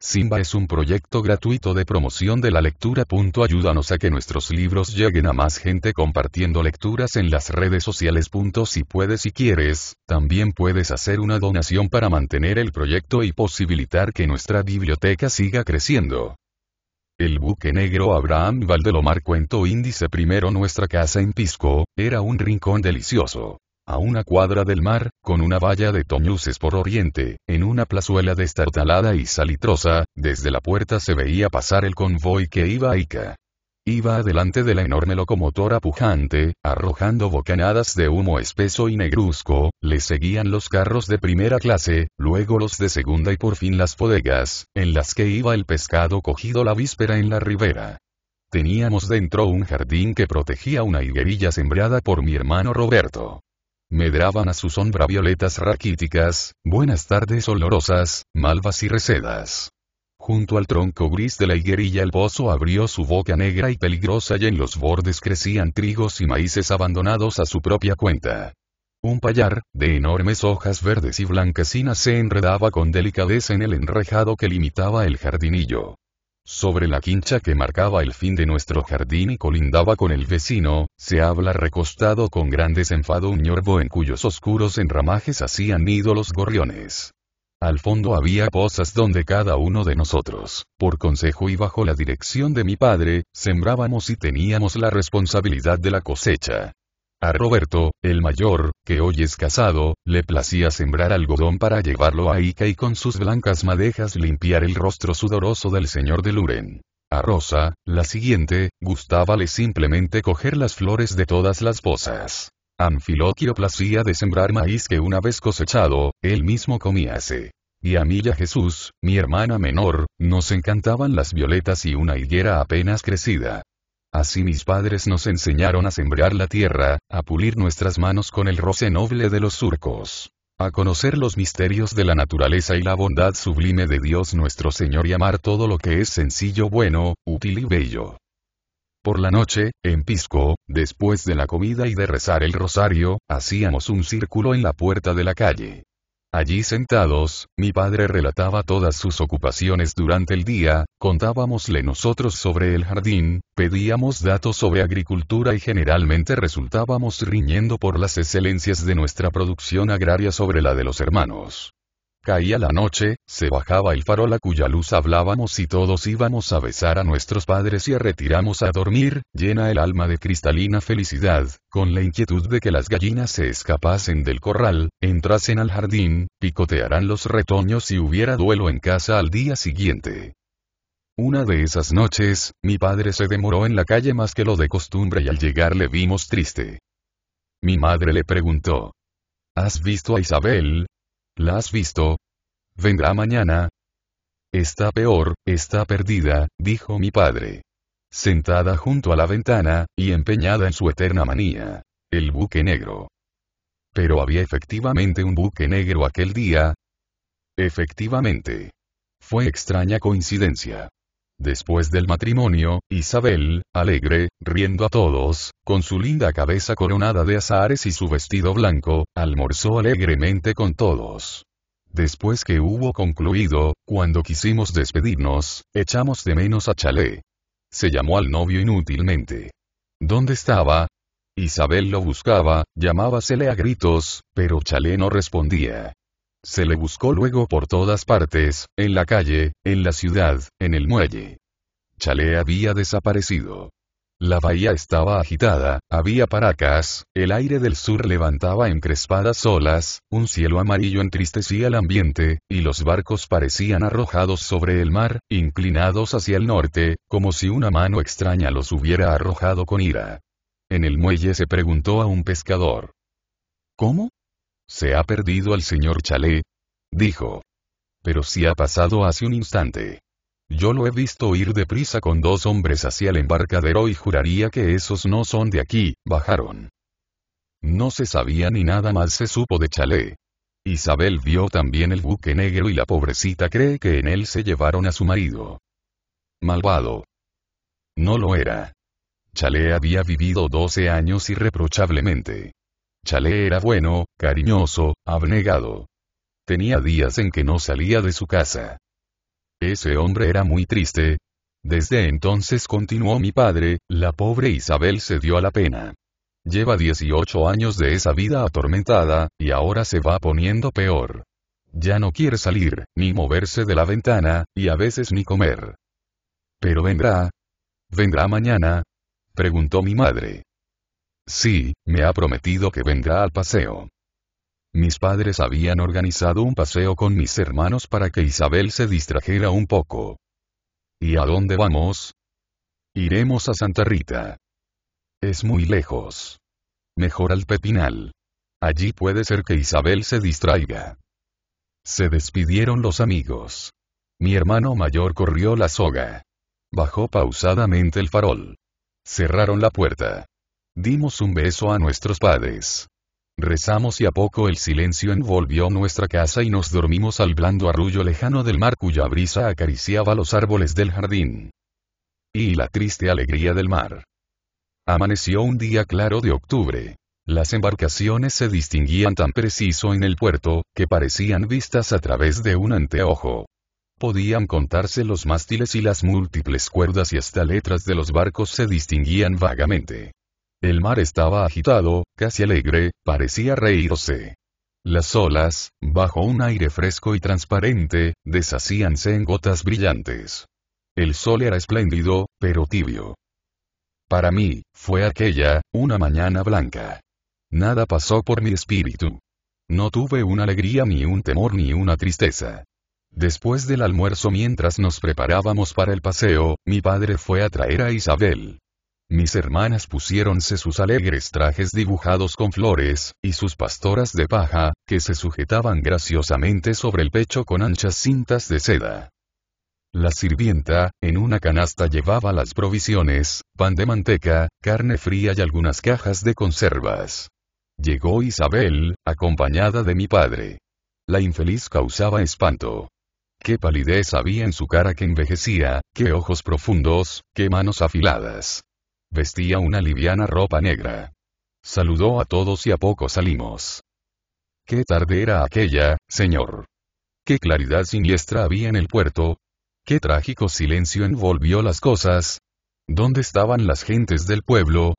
Simba es un proyecto gratuito de promoción de la lectura. Ayúdanos a que nuestros libros lleguen a más gente compartiendo lecturas en las redes sociales. Si puedes y quieres, también puedes hacer una donación para mantener el proyecto y posibilitar que nuestra biblioteca siga creciendo. El buque negro Abraham Valdelomar Cuento Índice Primero Nuestra casa en Pisco, era un rincón delicioso a una cuadra del mar, con una valla de toñuces por oriente, en una plazuela destartalada y salitrosa, desde la puerta se veía pasar el convoy que iba a Ica. Iba adelante de la enorme locomotora pujante, arrojando bocanadas de humo espeso y negruzco, le seguían los carros de primera clase, luego los de segunda y por fin las bodegas, en las que iba el pescado cogido la víspera en la ribera. Teníamos dentro un jardín que protegía una higuerilla sembrada por mi hermano Roberto medraban a su sombra violetas raquíticas, buenas tardes olorosas, malvas y recedas. Junto al tronco gris de la higuerilla el pozo abrió su boca negra y peligrosa y en los bordes crecían trigos y maíces abandonados a su propia cuenta. Un payar, de enormes hojas verdes y blanquecinas se enredaba con delicadeza en el enrejado que limitaba el jardinillo sobre la quincha que marcaba el fin de nuestro jardín y colindaba con el vecino, se habla recostado con gran desenfado un ñorbo en cuyos oscuros enramajes hacían nido los gorriones. Al fondo había pozas donde cada uno de nosotros, por consejo y bajo la dirección de mi padre, sembrábamos y teníamos la responsabilidad de la cosecha. A Roberto, el mayor, que hoy es casado, le placía sembrar algodón para llevarlo a Ica y con sus blancas madejas limpiar el rostro sudoroso del señor de Luren. A Rosa, la siguiente, gustábale simplemente coger las flores de todas las pozas. Anfiloquio placía de sembrar maíz que una vez cosechado, él mismo comíase. Y a mí Jesús, mi hermana menor, nos encantaban las violetas y una higuera apenas crecida. Así mis padres nos enseñaron a sembrar la tierra, a pulir nuestras manos con el roce noble de los surcos, a conocer los misterios de la naturaleza y la bondad sublime de Dios nuestro Señor y amar todo lo que es sencillo, bueno, útil y bello. Por la noche, en Pisco, después de la comida y de rezar el rosario, hacíamos un círculo en la puerta de la calle. Allí sentados, mi padre relataba todas sus ocupaciones durante el día, contábamosle nosotros sobre el jardín, pedíamos datos sobre agricultura y generalmente resultábamos riñendo por las excelencias de nuestra producción agraria sobre la de los hermanos. Caía la noche, se bajaba el farol a cuya luz hablábamos y todos íbamos a besar a nuestros padres y retiramos a dormir, llena el alma de cristalina felicidad, con la inquietud de que las gallinas se escapasen del corral, entrasen al jardín, picotearan los retoños y hubiera duelo en casa al día siguiente. Una de esas noches, mi padre se demoró en la calle más que lo de costumbre y al llegar le vimos triste. Mi madre le preguntó, ¿Has visto a Isabel? ¿La has visto? Vendrá mañana. Está peor, está perdida, dijo mi padre. Sentada junto a la ventana, y empeñada en su eterna manía. El buque negro. Pero había efectivamente un buque negro aquel día. Efectivamente. Fue extraña coincidencia. Después del matrimonio, Isabel, alegre, riendo a todos, con su linda cabeza coronada de azahares y su vestido blanco, almorzó alegremente con todos. Después que hubo concluido, cuando quisimos despedirnos, echamos de menos a Chalé. Se llamó al novio inútilmente. ¿Dónde estaba? Isabel lo buscaba, llamábasele a gritos, pero Chalé no respondía. Se le buscó luego por todas partes, en la calle, en la ciudad, en el muelle. Chale había desaparecido. La bahía estaba agitada, había paracas, el aire del sur levantaba encrespadas olas, un cielo amarillo entristecía el ambiente, y los barcos parecían arrojados sobre el mar, inclinados hacia el norte, como si una mano extraña los hubiera arrojado con ira. En el muelle se preguntó a un pescador. ¿Cómo? ¿Se ha perdido al señor Chalé?» Dijo. Pero si ha pasado hace un instante. Yo lo he visto ir deprisa con dos hombres hacia el embarcadero y juraría que esos no son de aquí, bajaron. No se sabía ni nada más se supo de Chalet. Isabel vio también el buque negro y la pobrecita cree que en él se llevaron a su marido. Malvado. No lo era. Chalé había vivido 12 años irreprochablemente. Chale era bueno, cariñoso, abnegado. Tenía días en que no salía de su casa. Ese hombre era muy triste. Desde entonces continuó mi padre, la pobre Isabel se dio a la pena. Lleva 18 años de esa vida atormentada, y ahora se va poniendo peor. Ya no quiere salir, ni moverse de la ventana, y a veces ni comer. Pero vendrá. ¿Vendrá mañana? preguntó mi madre. Sí, me ha prometido que vendrá al paseo. Mis padres habían organizado un paseo con mis hermanos para que Isabel se distrajera un poco. ¿Y a dónde vamos? Iremos a Santa Rita. Es muy lejos. Mejor al Pepinal. Allí puede ser que Isabel se distraiga. Se despidieron los amigos. Mi hermano mayor corrió la soga. Bajó pausadamente el farol. Cerraron la puerta. Dimos un beso a nuestros padres. Rezamos y a poco el silencio envolvió nuestra casa y nos dormimos al blando arrullo lejano del mar cuya brisa acariciaba los árboles del jardín. Y la triste alegría del mar. Amaneció un día claro de octubre. Las embarcaciones se distinguían tan preciso en el puerto, que parecían vistas a través de un anteojo. Podían contarse los mástiles y las múltiples cuerdas y hasta letras de los barcos se distinguían vagamente. El mar estaba agitado, casi alegre, parecía reírse. Las olas, bajo un aire fresco y transparente, deshacíanse en gotas brillantes. El sol era espléndido, pero tibio. Para mí, fue aquella, una mañana blanca. Nada pasó por mi espíritu. No tuve una alegría ni un temor ni una tristeza. Después del almuerzo mientras nos preparábamos para el paseo, mi padre fue a traer a Isabel. Mis hermanas pusiéronse sus alegres trajes dibujados con flores, y sus pastoras de paja, que se sujetaban graciosamente sobre el pecho con anchas cintas de seda. La sirvienta, en una canasta llevaba las provisiones, pan de manteca, carne fría y algunas cajas de conservas. Llegó Isabel, acompañada de mi padre. La infeliz causaba espanto. Qué palidez había en su cara que envejecía, qué ojos profundos, qué manos afiladas. Vestía una liviana ropa negra. Saludó a todos y a poco salimos. Qué tarde era aquella, señor. Qué claridad siniestra había en el puerto. Qué trágico silencio envolvió las cosas. ¿Dónde estaban las gentes del pueblo?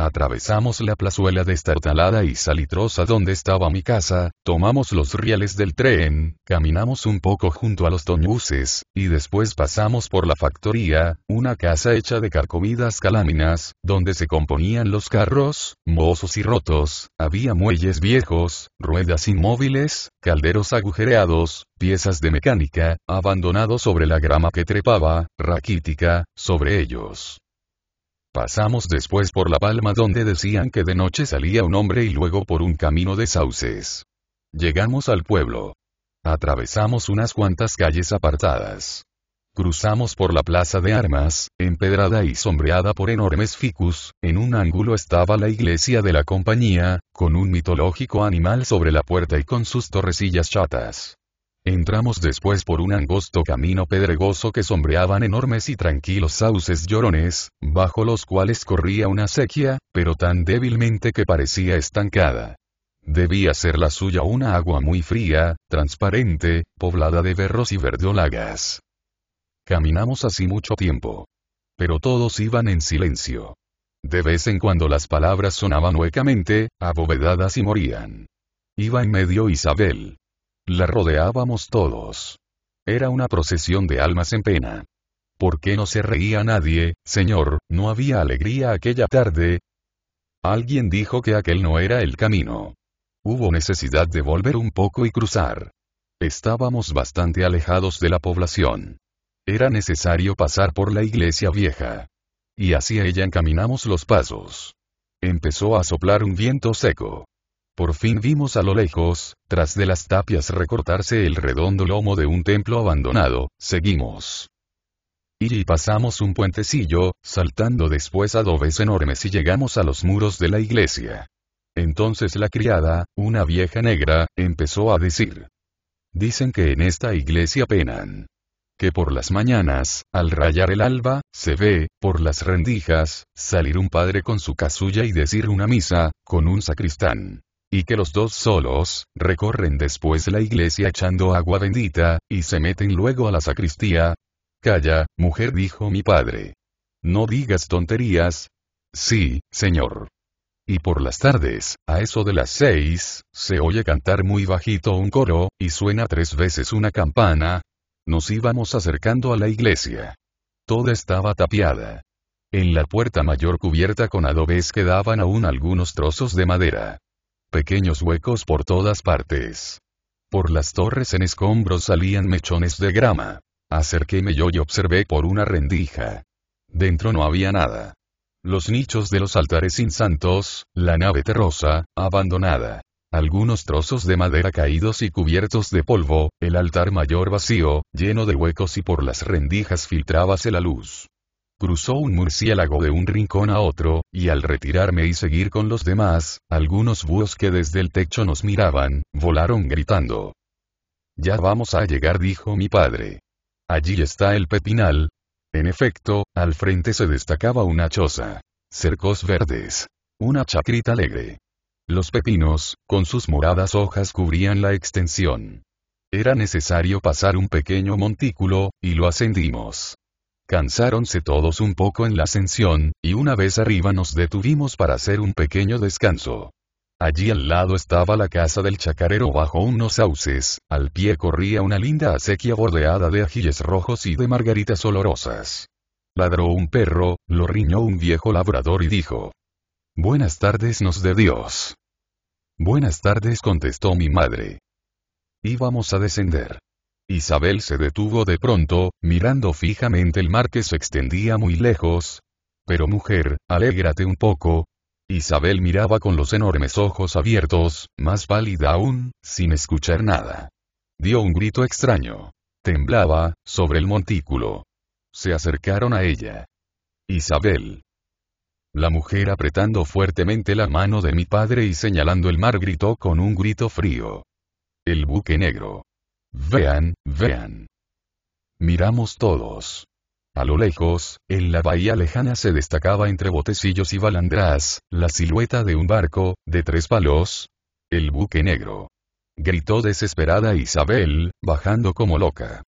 Atravesamos la plazuela destartalada y salitrosa donde estaba mi casa, tomamos los rieles del tren, caminamos un poco junto a los toñuses, y después pasamos por la factoría, una casa hecha de carcomidas caláminas, donde se componían los carros, mozos y rotos, había muelles viejos, ruedas inmóviles, calderos agujereados, piezas de mecánica, abandonados sobre la grama que trepaba, raquítica, sobre ellos. Pasamos después por La Palma donde decían que de noche salía un hombre y luego por un camino de sauces. Llegamos al pueblo. Atravesamos unas cuantas calles apartadas. Cruzamos por la plaza de armas, empedrada y sombreada por enormes ficus, en un ángulo estaba la iglesia de la compañía, con un mitológico animal sobre la puerta y con sus torrecillas chatas. Entramos después por un angosto camino pedregoso que sombreaban enormes y tranquilos sauces llorones, bajo los cuales corría una sequía, pero tan débilmente que parecía estancada. Debía ser la suya una agua muy fría, transparente, poblada de berros y verdolagas. Caminamos así mucho tiempo. Pero todos iban en silencio. De vez en cuando las palabras sonaban huecamente, abovedadas y morían. Iba en medio Isabel, la rodeábamos todos. Era una procesión de almas en pena. ¿Por qué no se reía nadie, señor? ¿No había alegría aquella tarde? Alguien dijo que aquel no era el camino. Hubo necesidad de volver un poco y cruzar. Estábamos bastante alejados de la población. Era necesario pasar por la iglesia vieja. Y hacia ella encaminamos los pasos. Empezó a soplar un viento seco. Por fin vimos a lo lejos, tras de las tapias recortarse el redondo lomo de un templo abandonado, seguimos. Y pasamos un puentecillo, saltando después adobes enormes y llegamos a los muros de la iglesia. Entonces la criada, una vieja negra, empezó a decir. Dicen que en esta iglesia penan. Que por las mañanas, al rayar el alba, se ve, por las rendijas, salir un padre con su casulla y decir una misa, con un sacristán y que los dos solos, recorren después la iglesia echando agua bendita, y se meten luego a la sacristía. Calla, mujer, dijo mi padre. No digas tonterías. Sí, señor. Y por las tardes, a eso de las seis, se oye cantar muy bajito un coro, y suena tres veces una campana. Nos íbamos acercando a la iglesia. Toda estaba tapiada. En la puerta mayor cubierta con adobes quedaban aún algunos trozos de madera pequeños huecos por todas partes. Por las torres en escombros salían mechones de grama. Acerquéme yo y observé por una rendija. Dentro no había nada. Los nichos de los altares sin santos, la nave terrosa, abandonada. Algunos trozos de madera caídos y cubiertos de polvo, el altar mayor vacío, lleno de huecos y por las rendijas filtrábase la luz cruzó un murciélago de un rincón a otro, y al retirarme y seguir con los demás, algunos búhos que desde el techo nos miraban, volaron gritando. Ya vamos a llegar, dijo mi padre. Allí está el pepinal. En efecto, al frente se destacaba una choza. Cercos verdes. Una chacrita alegre. Los pepinos, con sus moradas hojas, cubrían la extensión. Era necesario pasar un pequeño montículo, y lo ascendimos. Cansáronse todos un poco en la ascensión, y una vez arriba nos detuvimos para hacer un pequeño descanso. Allí al lado estaba la casa del chacarero bajo unos sauces, al pie corría una linda acequia bordeada de ajilles rojos y de margaritas olorosas. Ladró un perro, lo riñó un viejo labrador y dijo. Buenas tardes nos de Dios. Buenas tardes contestó mi madre. Íbamos a descender. Isabel se detuvo de pronto, mirando fijamente el mar que se extendía muy lejos. Pero mujer, alégrate un poco. Isabel miraba con los enormes ojos abiertos, más pálida aún, sin escuchar nada. Dio un grito extraño. Temblaba, sobre el montículo. Se acercaron a ella. Isabel. La mujer apretando fuertemente la mano de mi padre y señalando el mar gritó con un grito frío. El buque negro. Vean, vean. Miramos todos. A lo lejos, en la bahía lejana se destacaba entre botecillos y balandrás, la silueta de un barco, de tres palos. El buque negro. Gritó desesperada Isabel, bajando como loca.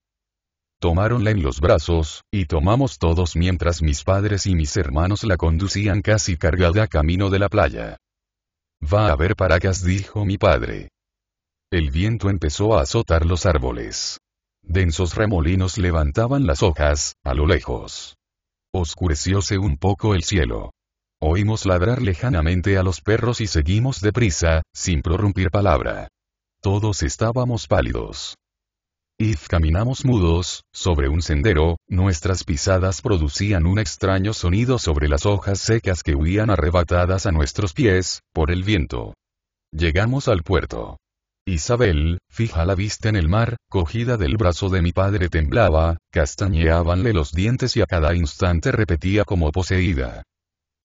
Tomáronla en los brazos, y tomamos todos mientras mis padres y mis hermanos la conducían casi cargada camino de la playa. Va a haber paracas!» dijo mi padre. El viento empezó a azotar los árboles. Densos remolinos levantaban las hojas, a lo lejos. Oscurecióse un poco el cielo. Oímos ladrar lejanamente a los perros y seguimos deprisa, sin prorrumpir palabra. Todos estábamos pálidos. Y caminamos mudos, sobre un sendero, nuestras pisadas producían un extraño sonido sobre las hojas secas que huían arrebatadas a nuestros pies, por el viento. Llegamos al puerto. Isabel, fija la vista en el mar, cogida del brazo de mi padre temblaba, castañeabanle los dientes y a cada instante repetía como poseída.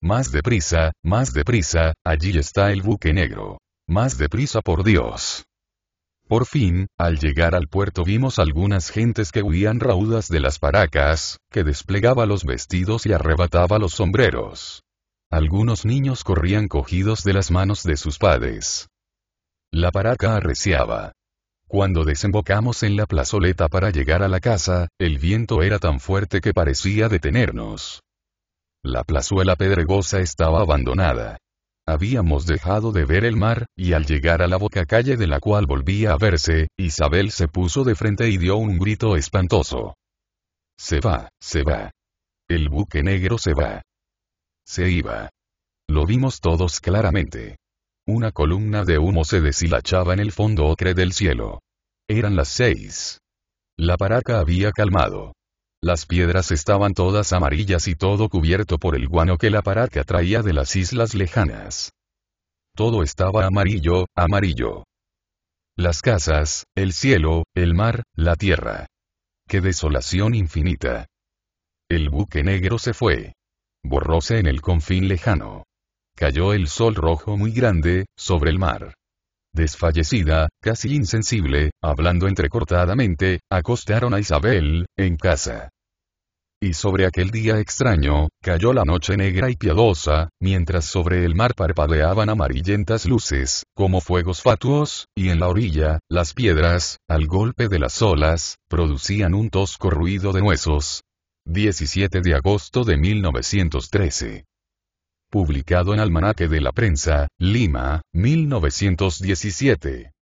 Más deprisa, más deprisa, allí está el buque negro. Más deprisa por Dios. Por fin, al llegar al puerto vimos algunas gentes que huían raudas de las paracas, que desplegaba los vestidos y arrebataba los sombreros. Algunos niños corrían cogidos de las manos de sus padres. La paraca arreciaba. Cuando desembocamos en la plazoleta para llegar a la casa, el viento era tan fuerte que parecía detenernos. La plazuela pedregosa estaba abandonada. Habíamos dejado de ver el mar, y al llegar a la boca calle de la cual volvía a verse, Isabel se puso de frente y dio un grito espantoso. Se va, se va. El buque negro se va. Se iba. Lo vimos todos claramente. Una columna de humo se deshilachaba en el fondo ocre del cielo. Eran las seis. La paraca había calmado. Las piedras estaban todas amarillas y todo cubierto por el guano que la paraca traía de las islas lejanas. Todo estaba amarillo, amarillo. Las casas, el cielo, el mar, la tierra. ¡Qué desolación infinita! El buque negro se fue. Borróse en el confín lejano. Cayó el sol rojo muy grande, sobre el mar. Desfallecida, casi insensible, hablando entrecortadamente, acostaron a Isabel, en casa. Y sobre aquel día extraño, cayó la noche negra y piadosa, mientras sobre el mar parpadeaban amarillentas luces, como fuegos fatuos, y en la orilla, las piedras, al golpe de las olas, producían un tosco ruido de huesos. 17 de agosto de 1913 publicado en Almanaque de la Prensa, Lima, 1917.